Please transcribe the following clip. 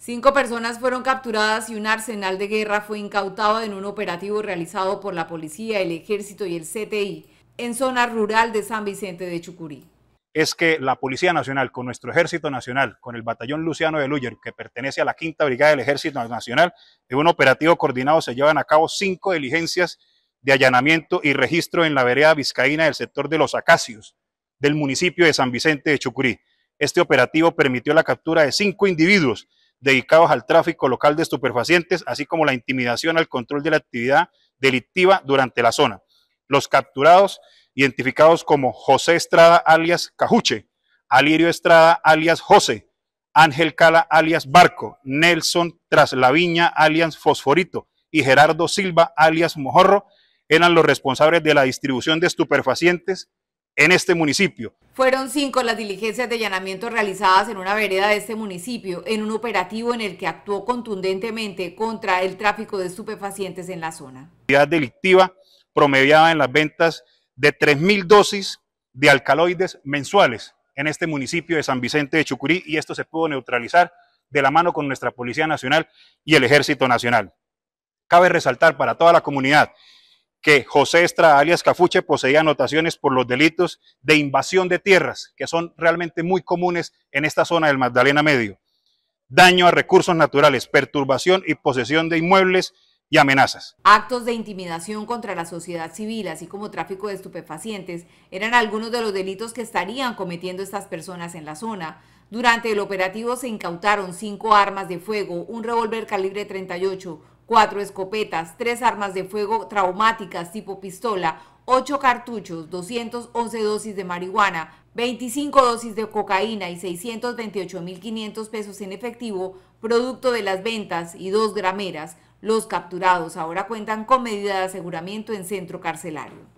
Cinco personas fueron capturadas y un arsenal de guerra fue incautado en un operativo realizado por la policía, el ejército y el CTI en zona rural de San Vicente de Chucurí. Es que la Policía Nacional, con nuestro Ejército Nacional, con el Batallón Luciano de que pertenece a la Quinta Brigada del Ejército Nacional, en un operativo coordinado se llevan a cabo cinco diligencias de allanamiento y registro en la vereda vizcaína del sector de los Acacios, del municipio de San Vicente de Chucurí. Este operativo permitió la captura de cinco individuos dedicados al tráfico local de estupefacientes, así como la intimidación al control de la actividad delictiva durante la zona. Los capturados, identificados como José Estrada alias Cajuche, Alirio Estrada alias José, Ángel Cala alias Barco, Nelson Traslaviña alias Fosforito y Gerardo Silva alias Mojorro eran los responsables de la distribución de estupefacientes en este municipio. Fueron cinco las diligencias de allanamiento realizadas en una vereda de este municipio, en un operativo en el que actuó contundentemente contra el tráfico de estupefacientes en la zona. La actividad delictiva promediaba en las ventas de 3.000 dosis de alcaloides mensuales en este municipio de San Vicente de Chucurí y esto se pudo neutralizar de la mano con nuestra Policía Nacional y el Ejército Nacional. Cabe resaltar para toda la comunidad que José Estrada, alias Cafuche, poseía anotaciones por los delitos de invasión de tierras, que son realmente muy comunes en esta zona del Magdalena Medio, daño a recursos naturales, perturbación y posesión de inmuebles y amenazas. Actos de intimidación contra la sociedad civil, así como tráfico de estupefacientes, eran algunos de los delitos que estarían cometiendo estas personas en la zona. Durante el operativo se incautaron cinco armas de fuego, un revólver calibre 38, cuatro escopetas, tres armas de fuego traumáticas tipo pistola, ocho cartuchos, 211 dosis de marihuana, 25 dosis de cocaína y 628.500 pesos en efectivo, producto de las ventas y dos grameras. Los capturados ahora cuentan con medida de aseguramiento en centro carcelario.